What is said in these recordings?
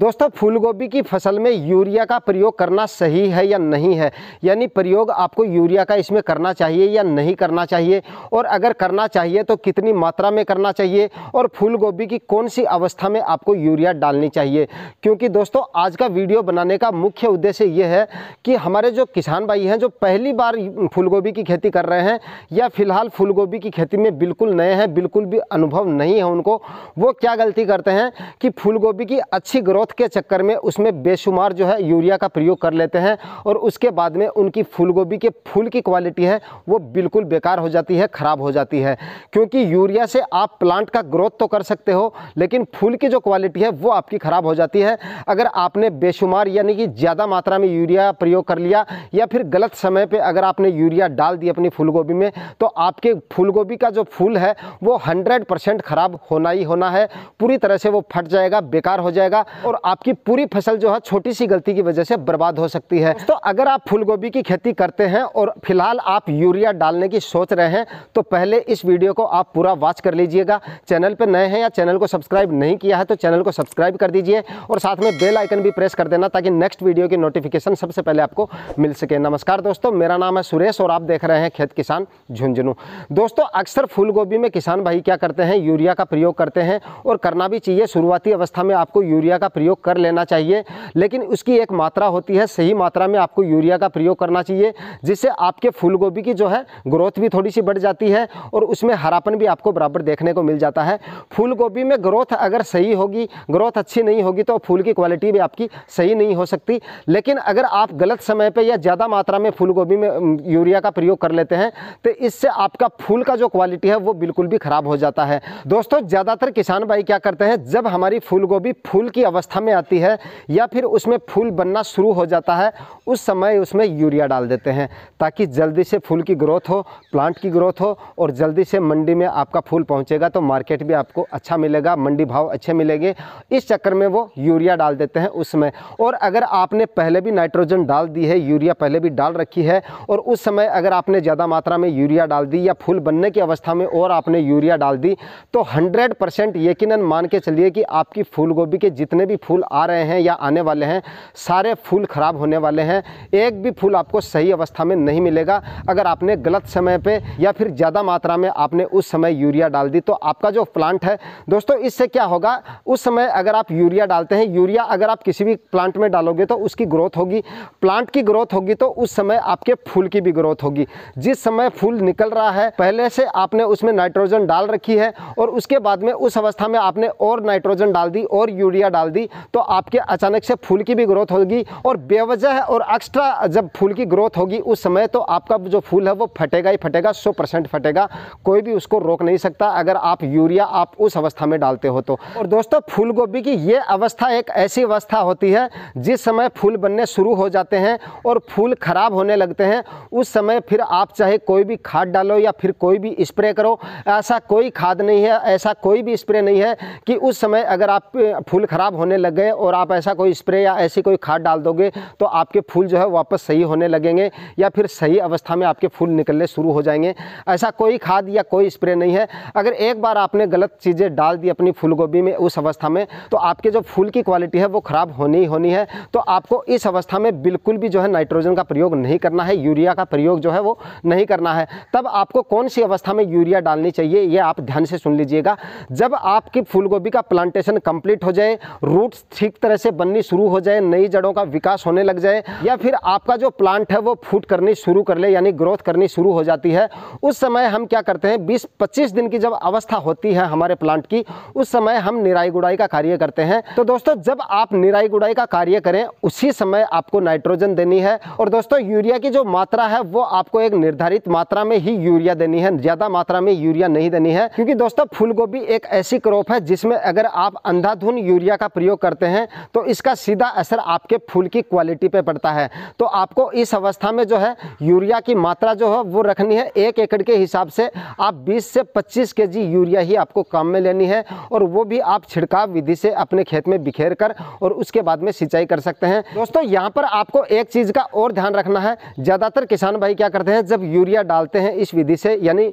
दोस्तों फूलगोभी की फसल में यूरिया का प्रयोग करना सही है या नहीं है यानी प्रयोग आपको यूरिया का इसमें करना चाहिए या नहीं करना चाहिए और अगर करना चाहिए तो कितनी मात्रा में करना चाहिए और फूलगोभी की कौन सी अवस्था में आपको यूरिया डालनी चाहिए क्योंकि दोस्तों आज का वीडियो बनाने का मुख्य उद्देश्य ये है कि हमारे जो किसान भाई हैं जो पहली बार फूलगोभी की खेती कर रहे हैं या फिलहाल फूलगोभी की खेती में बिल्कुल नए हैं बिल्कुल भी अनुभव नहीं है उनको वो क्या गलती करते हैं कि फूलगोभी की अच्छी ग्रोथ ग्रोथ के चक्कर में उसमें बेशुमार जो है यूरिया का प्रयोग कर लेते हैं और उसके बाद में उनकी फूलगोभी के फूल की क्वालिटी है वो बिल्कुल बेकार हो जाती है ख़राब हो जाती है क्योंकि यूरिया से आप प्लांट का ग्रोथ तो कर सकते हो लेकिन फूल की जो क्वालिटी है वो आपकी ख़राब हो जाती है अगर आपने बेशुमार यानी कि ज़्यादा मात्रा में यूरिया प्रयोग कर लिया या फिर गलत समय पर अगर आपने यूरिया डाल दी अपनी फूलगोभी में तो आपके फूलगोभी का जो फूल है वो हंड्रेड ख़राब होना ही होना है पूरी तरह से वो फट जाएगा बेकार हो जाएगा और और आपकी पूरी फसल जो है छोटी सी गलती की वजह से बर्बाद हो सकती है तो अगर आप फूल की खेती करते हैं और फिलहाल आप यूरिया डालने की सोच रहे हैं तो पहले इस वीडियो को आप पूरा वॉच कर लीजिएगा चैनल पर नए हैं या चैनल को सब्सक्राइब नहीं किया है तो चैनल को सब्सक्राइब कर दीजिए और साथ में बेल आइकन भी प्रेस कर देना ताकि नेक्स्ट वीडियो की नोटिफिकेशन सबसे पहले आपको मिल सके नमस्कार दोस्तों मेरा नाम है सुरेश और आप देख रहे हैं खेत किसान झुंझुनू दोस्तों अक्सर फूलगोभी में किसान भाई क्या करते हैं यूरिया का प्रयोग करते हैं और करना भी चाहिए शुरुआती अवस्था में आपको यूरिया का प्रयोग कर लेना चाहिए लेकिन उसकी एक मात्रा होती है सही मात्रा में आपको यूरिया का प्रयोग करना चाहिए जिससे आपके फूल गोभी की जो है ग्रोथ भी थोड़ी सी बढ़ जाती है और उसमें हरापन भी आपको बराबर देखने को मिल जाता है फूल गोभी में ग्रोथ अगर सही होगी ग्रोथ अच्छी नहीं होगी तो फूल की क्वालिटी भी आपकी सही नहीं हो सकती लेकिन अगर आप गलत समय पर या ज़्यादा मात्रा में फूल गोभी में यूरिया का प्रयोग कर लेते हैं तो इससे आपका फूल का जो क्वालिटी है वो बिल्कुल भी ख़राब हो जाता है दोस्तों ज़्यादातर किसान भाई क्या करते हैं जब हमारी फूल गोभी फूल की अवस्था अवस्था में आती है या फिर उसमें फूल बनना शुरू हो जाता है उस समय उसमें यूरिया डाल देते हैं ताकि जल्दी से फूल की ग्रोथ हो प्लांट की ग्रोथ हो और जल्दी से मंडी में आपका फूल पहुँचेगा तो मार्केट भी आपको अच्छा मिलेगा मंडी भाव अच्छे मिलेंगे इस चक्कर में वो यूरिया डाल देते हैं उस समय और अगर आपने पहले भी नाइट्रोजन डाल दी है यूरिया पहले भी डाल रखी है और उस समय अगर आपने ज़्यादा मात्रा में यूरिया डाल दी या फूल बनने की अवस्था में और आपने यूरिया डाल दी तो हंड्रेड परसेंट यकीन मान के चलिए कि आपकी फूल गोभी के जितने भी फूल आ रहे हैं या आने वाले हैं सारे फूल ख़राब होने वाले हैं एक भी फूल आपको सही अवस्था में नहीं मिलेगा अगर आपने गलत समय पर या फिर ज़्यादा मात्रा में आपने उस समय यूरिया डाल दी तो आपका जो प्लांट है दोस्तों इससे क्या होगा उस समय अगर आप यूरिया डालते हैं यूरिया अगर आप किसी भी प्लांट में डालोगे तो उसकी ग्रोथ होगी प्लांट की ग्रोथ होगी तो उस समय आपके फूल की भी ग्रोथ होगी जिस समय फूल निकल रहा है पहले से आपने उसमें नाइट्रोजन डाल रखी है और उसके बाद में उस अवस्था में आपने और नाइट्रोजन डाल दी और यूरिया डाल दी तो आपके अचानक से फूल की भी ग्रोथ होगी और बेवजह और एक्स्ट्रा जब फूल की ग्रोथ होगी उस समय तो आपका जो फूल है वो फटेगा ही फटेगा सौ परसेंट फटेगा कोई भी उसको रोक नहीं सकता अगर आप यूरिया आप उस अवस्था में डालते हो तो और दोस्तों फूल गोभी की ये अवस्था एक ऐसी अवस्था होती है जिस समय फूल बनने शुरू हो जाते हैं और फूल खराब होने लगते हैं उस समय फिर आप चाहे कोई भी खाद डालो या फिर कोई भी स्प्रे करो ऐसा कोई खाद नहीं है ऐसा कोई भी स्प्रे नहीं है कि उस समय अगर आप फूल खराब होने लग गए और आप ऐसा कोई स्प्रे या ऐसी कोई खाद डाल दोगे तो आपके फूल जो है वापस सही होने लगेंगे या फिर सही अवस्था में आपके फूल निकलने शुरू हो जाएंगे ऐसा कोई खाद या कोई स्प्रे नहीं है अगर एक बार आपने गलत चीज़ें डाल दी अपनी फूल में उस अवस्था में तो आपके जो फूल की क्वालिटी है वो ख़राब होनी ही होनी है तो आपको इस अवस्था में बिल्कुल भी जो है नाइट्रोजन का प्रयोग नहीं करना है यूरिया का प्रयोग जो है वो नहीं करना है तब आपको कौन सी अवस्था में यूरिया डालनी चाहिए ये आप ध्यान से सुन लीजिएगा जब आपकी फूलगोभी का प्लांटेशन कंप्लीट हो जाए रूट्स ठीक तरह से बननी शुरू हो जाए नई जड़ों का विकास होने लग जाए या फिर आपका जो प्लांट है वो फूट करनी शुरू कर ले यानी ग्रोथ करनी शुरू हो जाती है उस समय हम क्या करते हैं बीस पच्चीस दिन की जब अवस्था होती है हमारे प्लांट की उस समय हम निराई गुड़ाई का कार्य करते हैं तो दोस्तों जब आप निराई गुड़ाई का कार्य करें उसी समय आपको नाइट्रोजन देनी है और दोस्तों यूरिया की जो मात्रा है वो आपको एक निर्धारित मात्रा में ही यूरिया देनी है ज्यादा मात्रा में यूरिया नहीं देनी है क्योंकि दोस्तों फूल गोभी एक ऐसी क्रॉप है जिसमें अगर आप अंधाधुन यूरिया का प्रयोग उपयोग करते हैं तो इसका सीधा असर आपके फूल की क्वालिटी पे पड़ता है तो आपको इस अवस्था में जो है यूरिया की मात्रा जो है वो रखनी है एक एकड़ के हिसाब से आप 20 से 25 के जी यूरिया ही आपको काम में लेनी है और वो भी आप छिड़काव विधि से अपने खेत में बिखेर कर और उसके बाद में सिंचाई कर सकते हैं दोस्तों यहाँ पर आपको एक चीज़ का और ध्यान रखना है ज़्यादातर किसान भाई क्या करते हैं जब यूरिया डालते हैं इस विधि से यानी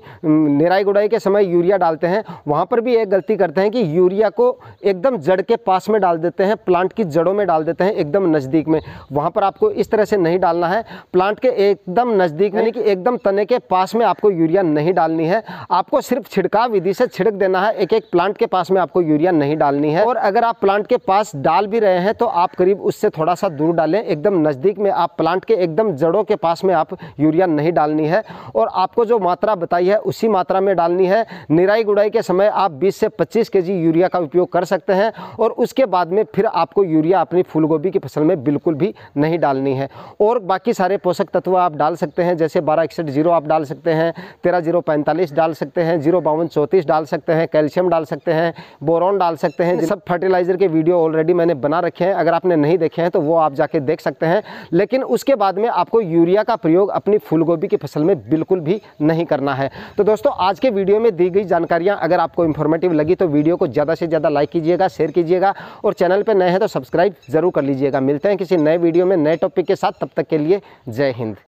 निराई गुड़ाई के समय यूरिया डालते हैं वहाँ पर भी एक गलती करते हैं कि यूरिया को एकदम जड़ के पास में डाल देते हैं प्लांट की जड़ों में डाल देते हैं एकदम नज़दीक में वहाँ पर आपको इस तरह से नहीं डालना है प्लांट के एकदम नज़दीक यानी कि एकदम तने के पास में आपको यूरिया नहीं डालनी है आपको सिर्फ छिड़काव विधि से छिड़क देना है एक एक प्लांट के पास में आपको यूरिया नहीं डालनी है और अगर आप प्लांट के पास डाल भी रहे हैं तो आप करीब उससे थोड़ा सा दूर डालें एकदम नज़दीक में आप प्लांट के एकदम जड़ों के पास में आप यूरिया नहीं डालनी है और आपको जो मात्रा बताई है उसी मात्रा में डालनी है निराई गुड़ाई के समय आप बीस से पच्चीस के यूरिया का उपयोग कर सकते हैं और उसके बाद बाद में फिर आपको यूरिया अपनी फूलगोभी की फसल में बिल्कुल भी नहीं डालनी है और बाकी सारे पोषक तत्व आप डाल सकते हैं जैसे बारह इकसठ जीरो आप डाल सकते हैं तेरह जीरो पैंतालीस डाल सकते हैं जीरो बावन चौंतीस डाल सकते हैं कैल्शियम डाल सकते हैं बोरॉन डाल सकते हैं सब फर्टिलाइज़र के वीडियो ऑलरेडी मैंने बना रखे हैं अगर आपने नहीं देखे हैं तो वो आप जाके देख सकते हैं लेकिन उसके बाद में आपको यूरिया का प्रयोग अपनी फूलगोभी की फसल में बिल्कुल भी नहीं करना है तो दोस्तों आज के वीडियो में दी गई जानकारियाँ अगर आपको इन्फॉर्मेटिव लगी तो वीडियो को ज़्यादा से ज़्यादा लाइक कीजिएगा शेयर कीजिएगा और और चैनल पर नए हैं तो सब्सक्राइब ज़रूर कर लीजिएगा मिलते हैं किसी नए वीडियो में नए टॉपिक के साथ तब तक के लिए जय हिंद